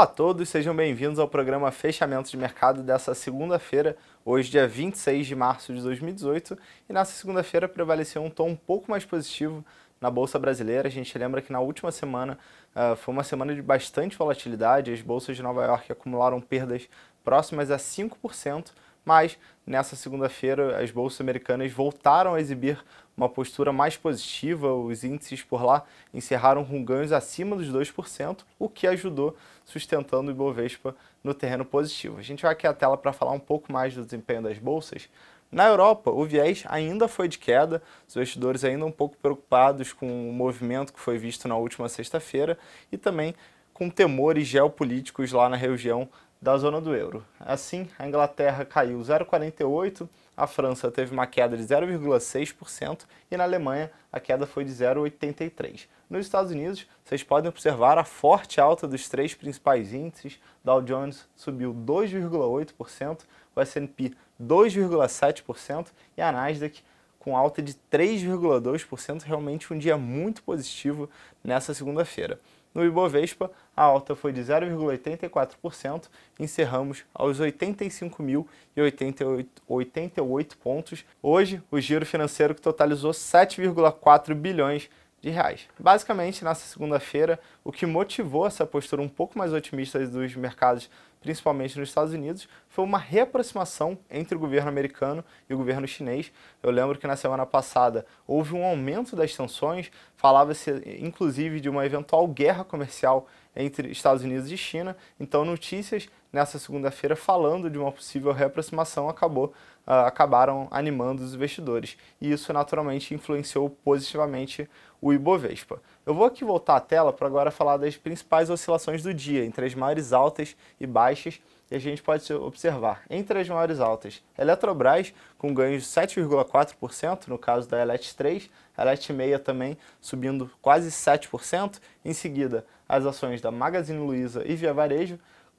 Olá a todos, sejam bem-vindos ao programa Fechamento de Mercado dessa segunda-feira, hoje dia 26 de março de 2018, e nessa segunda-feira prevaleceu um tom um pouco mais positivo na Bolsa Brasileira. A gente lembra que na última semana uh, foi uma semana de bastante volatilidade, as bolsas de Nova York acumularam perdas próximas a 5%, mas nessa segunda-feira as bolsas americanas voltaram a exibir uma postura mais positiva, os índices por lá encerraram com ganhos acima dos 2%, o que ajudou sustentando o Ibovespa no terreno positivo. A gente vai aqui à tela para falar um pouco mais do desempenho das bolsas. Na Europa, o viés ainda foi de queda, os investidores ainda um pouco preocupados com o movimento que foi visto na última sexta-feira e também com temores geopolíticos lá na região da zona do euro. Assim, a Inglaterra caiu 0,48, a França teve uma queda de 0,6% e na Alemanha a queda foi de 0,83%. Nos Estados Unidos, vocês podem observar a forte alta dos três principais índices. Dow Jones subiu 2,8%, o S&P 2,7% e a Nasdaq com alta de 3,2%, realmente um dia muito positivo nessa segunda-feira. No Ibovespa, a alta foi de 0,84%, encerramos aos 85.088 pontos. Hoje, o giro financeiro que totalizou 7,4 bilhões de reais. Basicamente, nessa segunda-feira, o que motivou essa postura um pouco mais otimista dos mercados, principalmente nos Estados Unidos, foi uma reaproximação entre o governo americano e o governo chinês. Eu lembro que na semana passada houve um aumento das tensões, falava-se inclusive de uma eventual guerra comercial entre Estados Unidos e China, então notícias nessa segunda-feira falando de uma possível reaproximação acabou, uh, acabaram animando os investidores. E isso naturalmente influenciou positivamente o Ibovespa. Eu vou aqui voltar à tela para agora falar das principais oscilações do dia, entre as maiores altas e baixas, e a gente pode observar, entre as maiores altas, Eletrobras com ganhos de 7,4%, no caso da Elet 3, Elet 6 também subindo quase 7%, em seguida as ações da Magazine Luiza e Via Varejo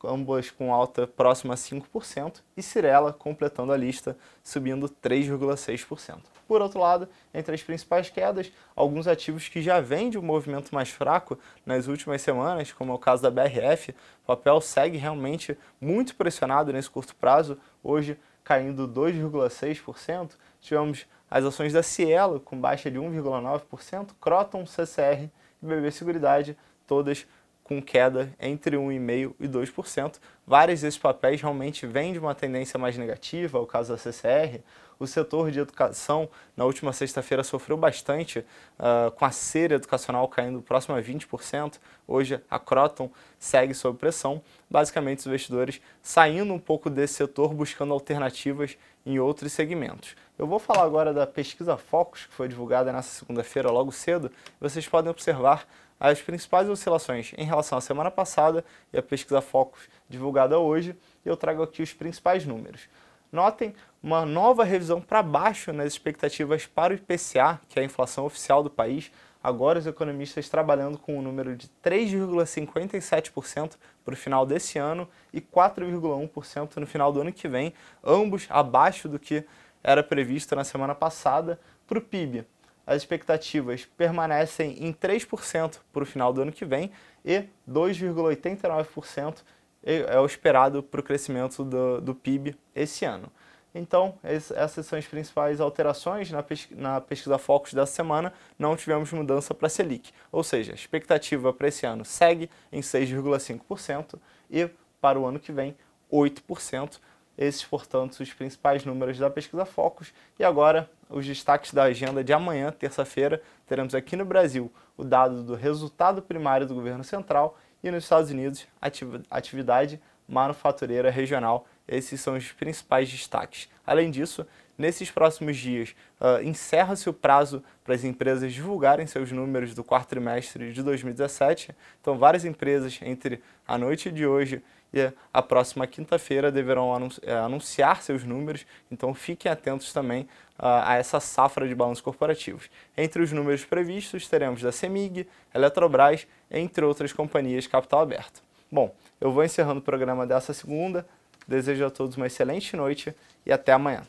ambas com alta próxima a 5%, e Cirela completando a lista, subindo 3,6%. Por outro lado, entre as principais quedas, alguns ativos que já vêm de um movimento mais fraco nas últimas semanas, como é o caso da BRF, o papel segue realmente muito pressionado nesse curto prazo, hoje caindo 2,6%. Tivemos as ações da Cielo com baixa de 1,9%, Croton, CCR e BB Seguridade, todas com queda entre 1,5% e 2%. Vários desses papéis realmente vêm de uma tendência mais negativa, o caso da CCR, o setor de educação, na última sexta-feira, sofreu bastante uh, com a cera educacional caindo próximo a 20%. Hoje, a Croton segue sob pressão. Basicamente, os investidores saindo um pouco desse setor, buscando alternativas em outros segmentos. Eu vou falar agora da pesquisa Focus, que foi divulgada nessa segunda-feira, logo cedo. Vocês podem observar as principais oscilações em relação à semana passada e a pesquisa Focus divulgada hoje, e eu trago aqui os principais números. Notem uma nova revisão para baixo nas expectativas para o IPCA, que é a inflação oficial do país, agora os economistas trabalhando com um número de 3,57% para o final desse ano e 4,1% no final do ano que vem, ambos abaixo do que era previsto na semana passada para o PIB. As expectativas permanecem em 3% para o final do ano que vem e 2,89% é o esperado para o crescimento do, do, PIB esse ano. Então, essas são as principais alterações na, pesqu na pesquisa Focus da semana. Não tivemos mudança para a Selic, ou seja, a expectativa para esse ano segue em 6,5% e para o ano que vem 8%. Esses, portanto, os principais números da pesquisa Focus. E agora, os destaques da agenda de amanhã, terça-feira, teremos aqui no Brasil o dado do resultado primário do governo central e nos Estados Unidos, atividade manufatureira regional esses são os principais destaques. Além disso, nesses próximos dias, uh, encerra-se o prazo para as empresas divulgarem seus números do quarto trimestre de 2017. Então, várias empresas, entre a noite de hoje e a próxima quinta-feira, deverão eh, anunciar seus números. Então, fiquem atentos também uh, a essa safra de balanços corporativos. Entre os números previstos, teremos da CEMIG, Eletrobras, entre outras companhias capital aberto. Bom, eu vou encerrando o programa dessa segunda. Desejo a todos uma excelente noite e até amanhã.